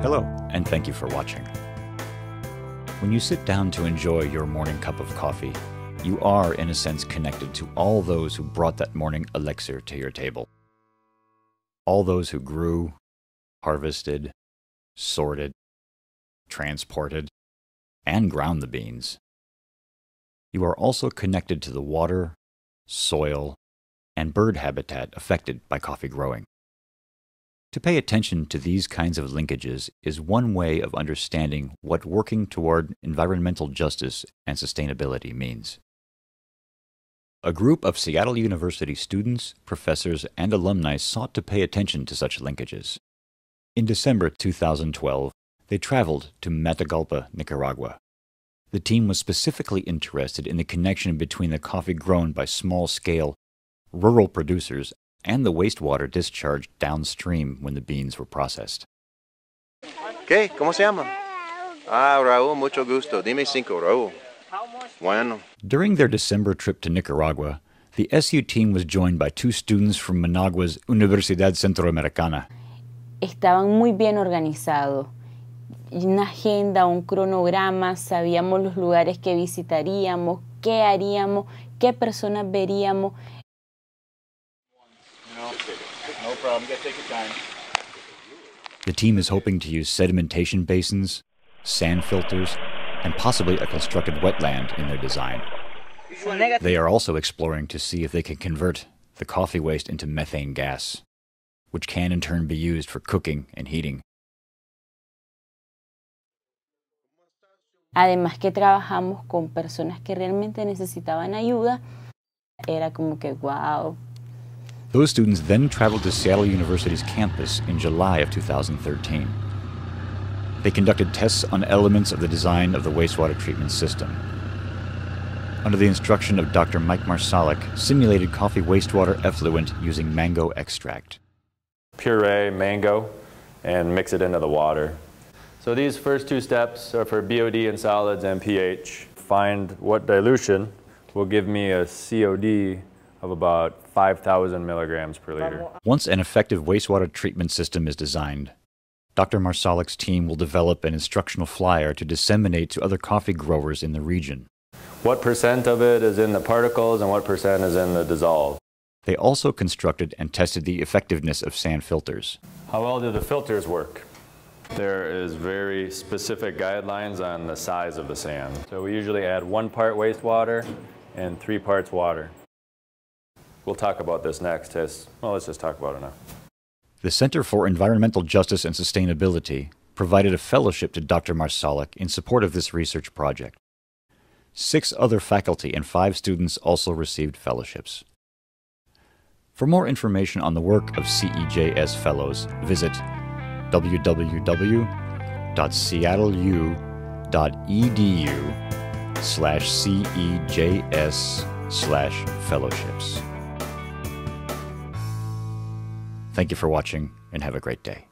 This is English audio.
Hello, and thank you for watching. When you sit down to enjoy your morning cup of coffee, you are, in a sense, connected to all those who brought that morning elixir to your table. All those who grew, harvested, sorted, transported, and ground the beans. You are also connected to the water, soil, and bird habitat affected by coffee growing. To pay attention to these kinds of linkages is one way of understanding what working toward environmental justice and sustainability means. A group of Seattle University students, professors, and alumni sought to pay attention to such linkages. In December 2012, they traveled to Matagalpa, Nicaragua. The team was specifically interested in the connection between the coffee grown by small scale, rural producers and the wastewater discharged downstream when the beans were processed. ¿Qué? ¿Cómo se llama? Ah, Raúl, mucho gusto. Dime cinco, Raúl. Bueno. During their December trip to Nicaragua, the SU team was joined by two students from Managua's Universidad Centroamericana. Estaban muy bien organizados. Una agenda, un cronograma, sabíamos los lugares que visitaríamos, qué haríamos, qué personas veríamos problem. You gotta take your time. The team is hoping to use sedimentation basins, sand filters, and possibly a constructed wetland in their design. They are also exploring to see if they can convert the coffee waste into methane gas, which can in turn be used for cooking and heating. Además que trabajamos con personas que realmente necesitaban ayuda, era como que wow, those students then traveled to Seattle University's campus in July of 2013. They conducted tests on elements of the design of the wastewater treatment system. Under the instruction of Dr. Mike Marsalek. simulated coffee wastewater effluent using mango extract. Puree mango and mix it into the water. So these first two steps are for BOD in solids and pH. Find what dilution will give me a COD of about 5,000 milligrams per liter. Once an effective wastewater treatment system is designed, Dr. Marsalik's team will develop an instructional flyer to disseminate to other coffee growers in the region. What percent of it is in the particles and what percent is in the dissolved? They also constructed and tested the effectiveness of sand filters. How well do the filters work? There is very specific guidelines on the size of the sand. So we usually add one part wastewater and three parts water we'll talk about this next as, well, let's just talk about it now. The Center for Environmental Justice and Sustainability provided a fellowship to Dr. Marsalik in support of this research project. Six other faculty and five students also received fellowships. For more information on the work of CEJS Fellows, visit www.seattleu.edu CEJS slash fellowships. Thank you for watching and have a great day.